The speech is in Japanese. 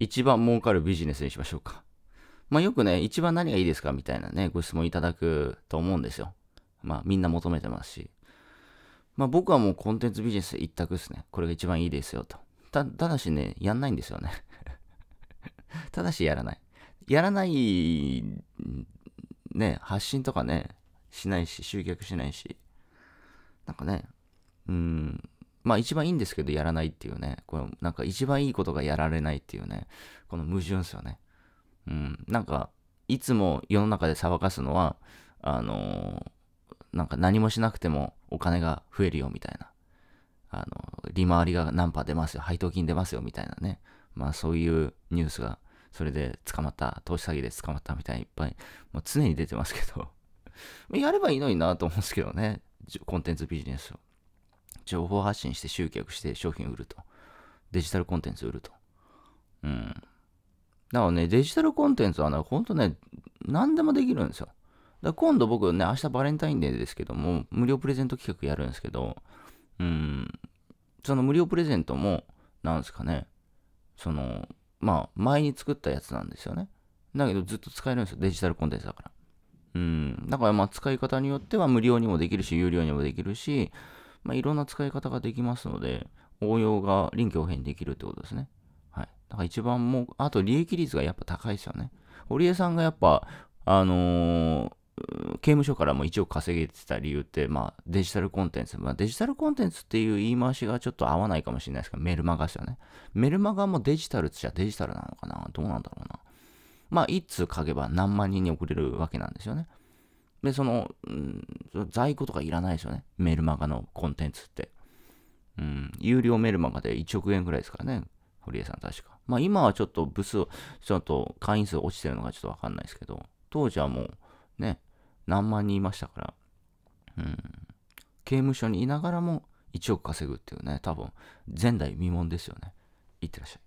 一番儲かるビジネスにしましょうか。まあよくね、一番何がいいですかみたいなね、ご質問いただくと思うんですよ。まあみんな求めてますし。まあ僕はもうコンテンツビジネス一択ですね。これが一番いいですよと。た、ただしね、やんないんですよね。ただしやらない。やらない、ね、発信とかね、しないし、集客しないし。なんかね、うん、まあ一番いいんですけどやらないっていうね、これなんか一番いいことがやられないっていうね、この矛盾ですよね。うん、なんか、いつも世の中で騒がすのは、あのー、なんか何もしなくてもお金が増えるよみたいな。あの、利回りが何パー出ますよ、配当金出ますよみたいなね。まあそういうニュースが、それで捕まった、投資詐欺で捕まったみたいにいっぱい、もう常に出てますけど やればいいのになと思うんですけどね。コンテンツビジネスを。情報発信して集客して商品売ると。デジタルコンテンツ売ると。うん。だからね、デジタルコンテンツはね、ほんとね、何でもできるんですよ。だ今度僕ね、明日バレンタインデーですけども、無料プレゼント企画やるんですけど、うん、その無料プレゼントも、なんですかね、その、まあ、前に作ったやつなんですよね。だけどずっと使えるんですよ、デジタルコンテンツだから。うん、だからまあ使い方によっては無料にもできるし、有料にもできるし、まあ、いろんな使い方ができますので、応用が臨機応変にできるってことですね。はい。だから一番もう、あと利益率がやっぱ高いですよね。堀江さんがやっぱ、あのー、刑務所からも1億稼げてた理由って、まあ、デジタルコンテンツ、まあ、デジタルコンテンツっていう言い回しがちょっと合わないかもしれないですけど、メルマガですよね。メルマガもデジタルっちゃデジタルなのかなどうなんだろうな。まあ、1通書けば何万人に送れるわけなんですよね。で、その、うん、在庫とかいらないですよね。メルマガのコンテンツって。うん、有料メルマガで1億円くらいですからね。堀江さん確か。まあ今はちょっと部数、ちょっと会員数落ちてるのがちょっとわかんないですけど、当時はもうね、何万人いましたから、うん、刑務所にいながらも1億稼ぐっていうね、多分前代未聞ですよね。いってらっしゃい。